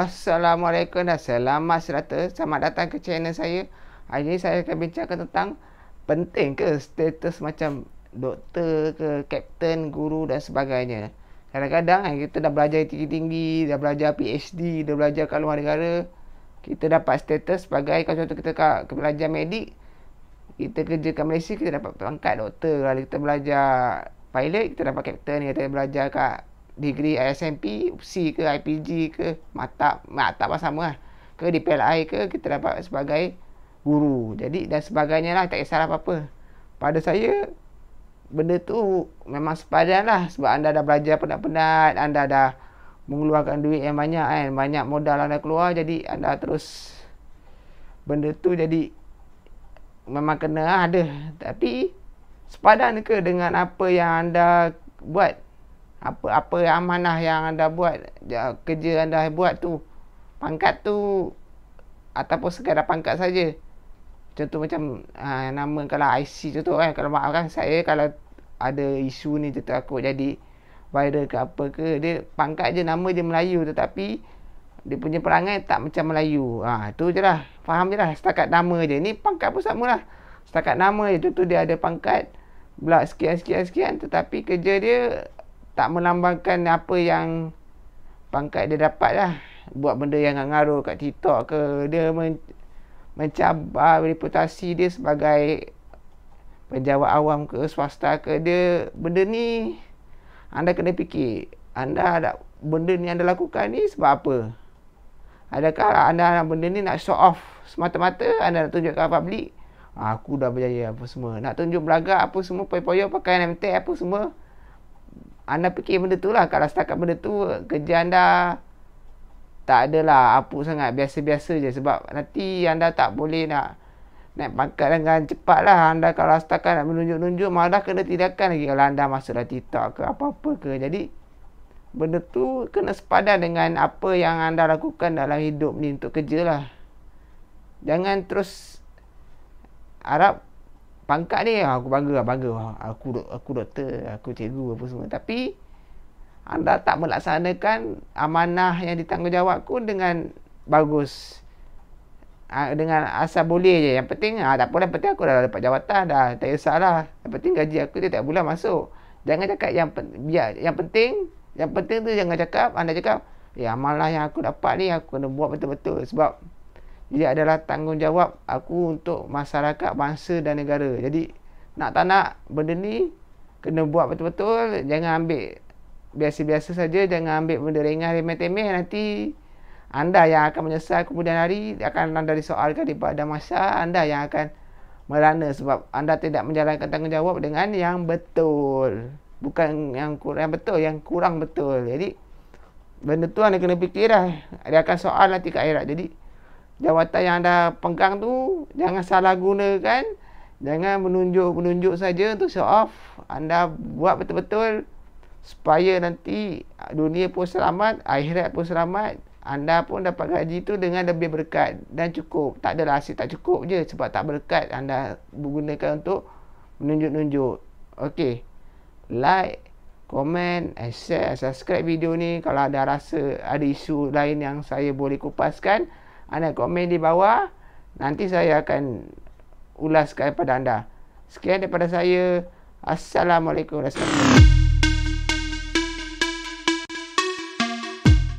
Assalamualaikum dan selamat serata Selamat datang ke channel saya Hari ini saya akan bincangkan tentang Penting ke status macam Doktor ke, kapten, guru dan sebagainya Kadang-kadang eh, kita dah belajar tinggi-tinggi Dah belajar PhD, dah belajar kat luar negara Kita dapat status sebagai Kalau contoh kita kat ke belajar medik Kita kerja kat Malaysia, kita dapat pangkat doktor Kalau kita belajar pilot, kita dapat kapten Kita belajar kat degree SMP, C ke IPG ke matap, matap apa sama lah. Ke DPLI, ke kita dapat sebagai guru. Jadi dan sebagainya lah tak kisah apa-apa. Pada saya benda tu memang sepadan lah sebab anda dah belajar penat-penat, anda dah mengeluarkan duit yang banyak kan, banyak modal anda keluar jadi anda terus benda tu jadi memang kena lah ada tapi sepadan ke dengan apa yang anda buat apa apa amanah yang anda buat ya, kerja anda buat tu pangkat tu ataupun sekadar pangkat saja contoh macam aa, ha, nama kalau IC contoh eh, kan kalau maafkan saya kalau ada isu ni contoh aku jadi viral ke apa ke dia pangkat je nama je Melayu tetapi dia punya perangai tak macam Melayu ha, tu je lah faham je lah setakat nama je ni pangkat pun sama lah setakat nama je tu, tu dia ada pangkat belak sekian sekian sekian tetapi kerja dia tak melambangkan apa yang pangkat dia dapat lah buat benda yang nak ngaruh kat TikTok ke dia men- mencabar reputasi dia sebagai penjawat awam ke swasta ke dia benda ni anda kena fikir anda ada benda ni anda lakukan ni sebab apa adakah anda nak benda ni nak show off semata-mata anda nak tunjukkan public aku dah berjaya apa semua nak tunjuk belagak apa semua poyo-poyo pakai nametek apa semua anda fikir benda tu lah kalau setakat benda tu kerja anda tak adalah apu sangat biasa-biasa je sebab nanti anda tak boleh nak naik pangkat dengan cepat lah anda kalau setakat nak menunjuk-nunjuk malah kena tidakkan lagi kalau anda masuklah TikTok ke apa-apa ke jadi benda tu kena sepadan dengan apa yang anda lakukan dalam hidup ni untuk kerja lah jangan terus harap pangkat ni aku bangga lah bangga aku aku doktor aku cikgu apa semua tapi anda tak melaksanakan amanah yang ditanggungjawab aku dengan bagus ah, dengan asal boleh je yang penting ah tak apalah penting aku dah dapat jawatan dah tak kisahlah yang penting gaji aku dia tak bulan masuk jangan cakap yang biar yang penting yang penting tu jangan cakap anda cakap ya amanah yang aku dapat ni aku kena buat betul-betul sebab ia adalah tanggungjawab aku untuk masyarakat, bangsa dan negara. Jadi nak tak nak benda ni kena buat betul-betul. Jangan ambil biasa-biasa saja. Jangan ambil benda ringan, remeh-temeh. Nanti anda yang akan menyesal kemudian hari akan anda disoalkan di pada masa anda yang akan merana sebab anda tidak menjalankan tanggungjawab dengan yang betul. Bukan yang kurang betul, yang kurang betul. Jadi benda tu anda kena fikirlah. Dia akan soal nanti ke akhirat. Jadi jawatan yang anda pegang tu jangan salah gunakan jangan menunjuk-menunjuk saja tu show off anda buat betul-betul supaya nanti dunia pun selamat akhirat pun selamat anda pun dapat gaji tu dengan lebih berkat dan cukup tak adalah hasil tak cukup je sebab tak berkat anda gunakan untuk menunjuk-nunjuk Okey, like komen and share subscribe video ni kalau ada rasa ada isu lain yang saya boleh kupaskan anda komen di bawah. Nanti saya akan ulaskan kepada anda. Sekian daripada saya. Assalamualaikum warahmatullahi wabarakatuh.